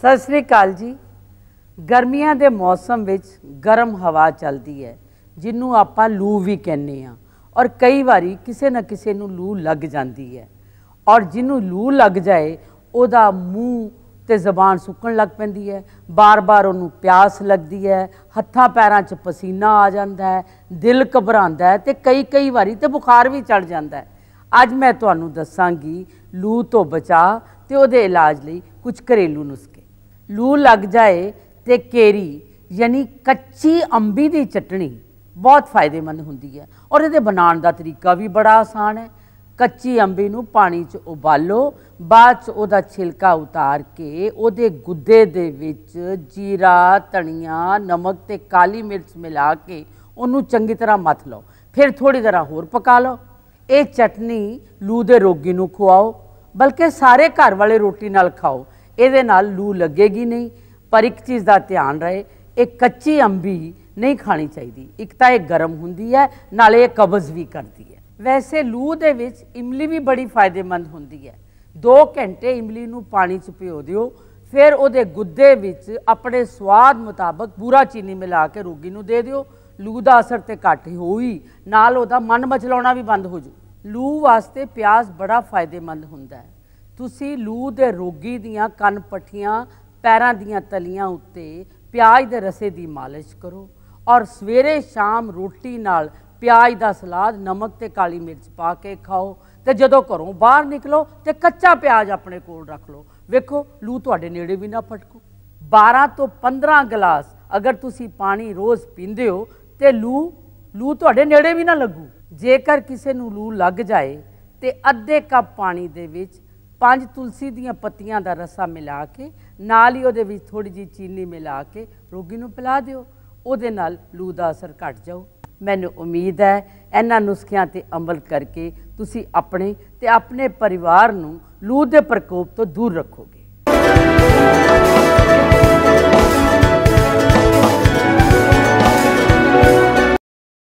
ਸਤਿ ਸ੍ਰੀ ਅਕਾਲ ਜੀ ਗਰਮੀਆਂ ਦੇ ਮੌਸਮ ਵਿੱਚ ਗਰਮ ਹਵਾ ਚੱਲਦੀ ਹੈ ਜਿਹਨੂੰ ਆਪਾਂ ਲੂ ਵੀ ਕਹਿੰਦੇ ਆ ਔਰ ਕਈ ਵਾਰੀ ਕਿਸੇ ਨਾ ਕਿਸੇ ਨੂੰ ਲੂ ਲੱਗ ਜਾਂਦੀ ਹੈ ਔਰ ਜਿਹਨੂੰ ਲੂ ਲੱਗ ਜਾਏ ਉਹਦਾ ਮੂੰਹ ਤੇ ਜ਼ਬਾਨ ਸੁੱਕਣ ਲੱਗ ਪੈਂਦੀ ਹੈ ਬਾਰ-ਬਾਰ ਉਹਨੂੰ ਪਿਆਸ ਲੱਗਦੀ ਹੈ ਹੱਥਾਂ ਪੈਰਾਂ 'ਚ ਪਸੀਨਾ ਆ ਜਾਂਦਾ ਹੈ ਦਿਲ ਘਬਰਾਉਂਦਾ ਹੈ ਤੇ ਕਈ-ਕਈ ਵਾਰੀ ਤੇ ਬੁਖਾਰ ਵੀ ਚੜ ਜਾਂਦਾ ਹੈ ਅੱਜ ਮੈਂ ਤੁਹਾਨੂੰ ਦੱਸਾਂਗੀ ਲੂ ਤੋਂ ਬਚਾ ਤੇ ਉਹਦੇ ਇਲਾਜ ਲਈ ਕੁਝ ਘਰੇਲੂ ਨੁਸਖੇ ਲੂ ਲੱਗ ਜਾਏ ਤੇ ਕੇਰੀ ਯਾਨੀ ਕੱਚੀ ਅੰਬੀ ਦੀ ਚਟਣੀ ਬਹੁਤ ਫਾਇਦੇਮੰਦ ਹੁੰਦੀ ਹੈ ਔਰ ਇਹਦੇ ਬਣਾਉਣ ਦਾ ਤਰੀਕਾ ਵੀ ਬੜਾ ਆਸਾਨ ਹੈ ਕੱਚੀ ਅੰਬੀ ਨੂੰ ਪਾਣੀ 'ਚ ਉਬਾਲੋ ਬਾਅਦ 'ਚ ਉਹਦਾ ਛਿਲਕਾ ਉਤਾਰ ਕੇ ਉਹਦੇ ਗੁੱਦੇ ਦੇ ਵਿੱਚ ਜੀਰਾ ਧਨੀਆ ਨਮਕ ਤੇ ਕਾਲੀ ਮਿਰਚ ਮਿਲਾ ਕੇ ਉਹਨੂੰ ਚੰਗੀ ਤਰ੍ਹਾਂ ਮਥ ਲਓ ਫਿਰ ਥੋੜੀ ਜਿਹਾ ਹੋਰ ਪਕਾ ਲਓ ਇਹ ਚਟਨੀ ਲੂ ਦੇ ਰੋਗੀ ਨੂੰ ਖਵਾਓ ਬਲਕਿ ਸਾਰੇ ਘਰ ਵਾਲੇ ਰੋਟੀ ਨਾਲ ਖਾਓ ਇਹਦੇ ਨਾਲ ਲੂ ਲੱਗੇਗੀ ਨਹੀਂ ਪਰ ਇੱਕ ਚੀਜ਼ ਦਾ ਧਿਆਨ ਰਹੇ ਇਹ ਕੱਚੀ ਅੰਬੀ ਨਹੀਂ ਖਾਣੀ ਚਾਹੀਦੀ ਇੱਕ ਤਾਂ ਇਹ ਗਰਮ ਹੁੰਦੀ ਹੈ ਨਾਲੇ ਇਹ ਕਬਜ਼ ਵੀ ਕਰਦੀ ਹੈ ਵੈਸੇ ਲੂ ਦੇ ਵਿੱਚ ਇਮਲੀ ਵੀ ਬੜੀ ਫਾਇਦੇਮੰਦ ਹੁੰਦੀ ਹੈ 2 ਘੰਟੇ ਇਮਲੀ ਨੂੰ ਪਾਣੀ 'ਚ ਭਿਓ ਦਿਓ ਫਿਰ ਉਹਦੇ ਗੁੱਦੇ ਵਿੱਚ ਆਪਣੇ ਸਵਾਦ ਮੁਤਾਬਕ ਪੂਰਾ ਚੀਨੀ ਮਿਲਾ ਕੇ ਰੋਗੀ ਨੂੰ ਦੇ ਦਿਓ ਲੂ ਦਾ ਅਸਰ ਤੇ ਘੱਟ ਹੀ ਹੋਈ ਨਾਲ ਉਹਦਾ ਮਨ ਮਚਲਾਉਣਾ ਵੀ ਬੰਦ ਹੋ ਜੂ ਲੂ ਵਾਸਤੇ ਪਿਆਜ਼ ਬੜਾ ਫਾਇਦੇਮੰਦ ਹੁੰਦਾ ਹੈ ਤੁਸੀਂ ਲੂ ਦੇ ਰੋਗੀ ਦੀਆਂ ਕੰਨ ਪੱਠੀਆਂ ਪੈਰਾਂ ਦੀਆਂ ਤਲੀਆਂ ਉੱਤੇ ਪਿਆਜ਼ ਦੇ ਰਸੇ ਦੀ ਮਾਲਿਸ਼ ਕਰੋ ਔਰ ਸਵੇਰੇ ਸ਼ਾਮ ਰੋਟੀ ਨਾਲ ਪਿਆਜ਼ ਦਾ ਸਲਾਦ ਨਮਕ ਤੇ ਕਾਲੀ ਮਿਰਚ ਪਾ ਕੇ ਖਾਓ ਤੇ ਜਦੋਂ ਘਰੋਂ ਬਾਹਰ ਨਿਕਲੋ ਤੇ ਕੱਚਾ ਪਿਆਜ਼ ਆਪਣੇ ਕੋਲ ਰੱਖ ਲਓ ਵੇਖੋ ਲੂ ਤੁਹਾਡੇ ਨੇੜੇ ਵੀ ਨਾ ਫਟਕੋ 12 ਤੋਂ 15 ਗਲਾਸ ਅਗਰ ਤੁਸੀਂ ਪਾਣੀ ਰੋਜ਼ ਪੀਂਦੇ ਹੋ ਤੇ ਲੂ ਲੂ ਤੁਹਾਡੇ ਨੇੜੇ ਵੀ ਨਾ ਲੱਗੂ ਜੇਕਰ ਕਿਸੇ ਨੂੰ ਲੂ ਲੱਗ ਜਾਏ ਤੇ ਅੱਧੇ ਕੱਪ ਪਾਣੀ ਦੇ ਵਿੱਚ ਪੰਜ ਤੁਲਸੀ ਦੀਆਂ ਪੱਤੀਆਂ ਦਾ ਰਸਾ ਮਿਲਾ ਕੇ ਨਾਲ ਹੀ ਉਹਦੇ ਵਿੱਚ ਥੋੜੀ ਜੀ ਚੀਨੀ ਮਿਲਾ ਕੇ ਰੋਗੀ ਨੂੰ ਪਿਲਾ ਦਿਓ ਉਹਦੇ ਨਾਲ ਲੂ ਦਾ ਅਸਰ ਘਟ ਜਾਊ ਮੈਨੂੰ ਉਮੀਦ ਹੈ ਇਹਨਾਂ ਨੁਸਖਿਆਂ ਤੇ ਅਮਲ ਕਰਕੇ ਤੁਸੀਂ ਆਪਣੇ ਤੇ ਆਪਣੇ ਪਰਿਵਾਰ ਨੂੰ ਲੂ ਦੇ ਪ੍ਰਕੋਪ ਤੋਂ ਦੂਰ ਰੱਖੋਗੇ